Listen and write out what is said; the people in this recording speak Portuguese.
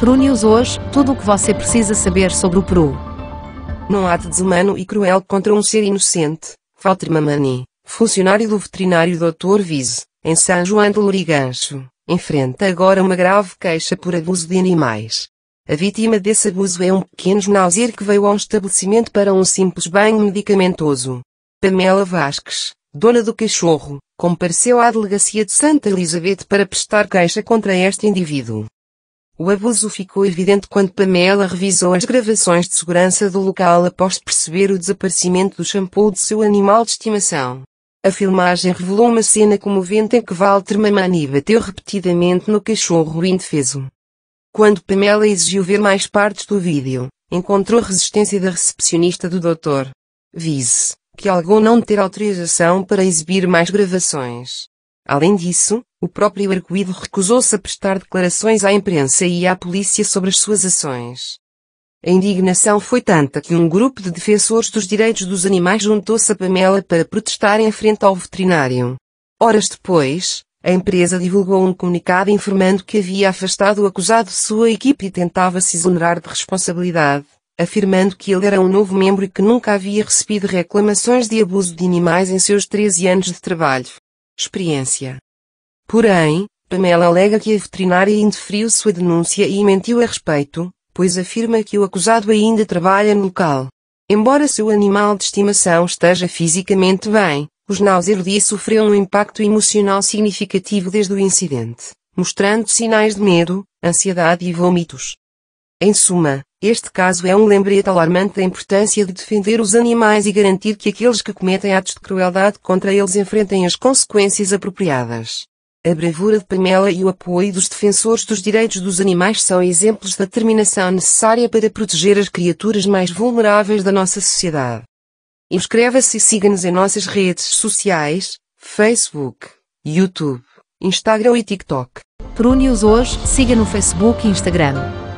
Peru News hoje, tudo o que você precisa saber sobre o Peru. Num ato desumano e cruel contra um ser inocente, Walter Mamani, funcionário do veterinário Dr. Vise, em São João do Lurigancho, enfrenta agora uma grave queixa por abuso de animais. A vítima desse abuso é um pequeno náusea que veio a um estabelecimento para um simples banho medicamentoso. Pamela Vasques, dona do cachorro, compareceu à delegacia de Santa Elizabeth para prestar queixa contra este indivíduo. O abuso ficou evidente quando Pamela revisou as gravações de segurança do local após perceber o desaparecimento do shampoo de seu animal de estimação. A filmagem revelou uma cena comovente em que Walter Mamani bateu repetidamente no cachorro indefeso. Quando Pamela exigiu ver mais partes do vídeo, encontrou resistência da recepcionista do Dr. Vise, que alegou não ter autorização para exibir mais gravações. Além disso, o próprio arguído recusou-se a prestar declarações à imprensa e à polícia sobre as suas ações. A indignação foi tanta que um grupo de defensores dos direitos dos animais juntou-se a Pamela para protestar em frente ao veterinário. Horas depois, a empresa divulgou um comunicado informando que havia afastado o acusado de sua equipe e tentava se exonerar de responsabilidade, afirmando que ele era um novo membro e que nunca havia recebido reclamações de abuso de animais em seus 13 anos de trabalho experiência. Porém, Pamela alega que a veterinária indeferiu sua denúncia e mentiu a respeito, pois afirma que o acusado ainda trabalha no local. Embora seu animal de estimação esteja fisicamente bem, os Nauserdi sofreu um impacto emocional significativo desde o incidente, mostrando sinais de medo, ansiedade e vômitos. Em suma, este caso é um lembrete alarmante da importância de defender os animais e garantir que aqueles que cometem atos de crueldade contra eles enfrentem as consequências apropriadas. A bravura de Pamela e o apoio dos defensores dos direitos dos animais são exemplos da determinação necessária para proteger as criaturas mais vulneráveis da nossa sociedade. Inscreva-se e siga-nos em nossas redes sociais, Facebook, YouTube, Instagram e TikTok. Prune News hoje, siga no Facebook e Instagram.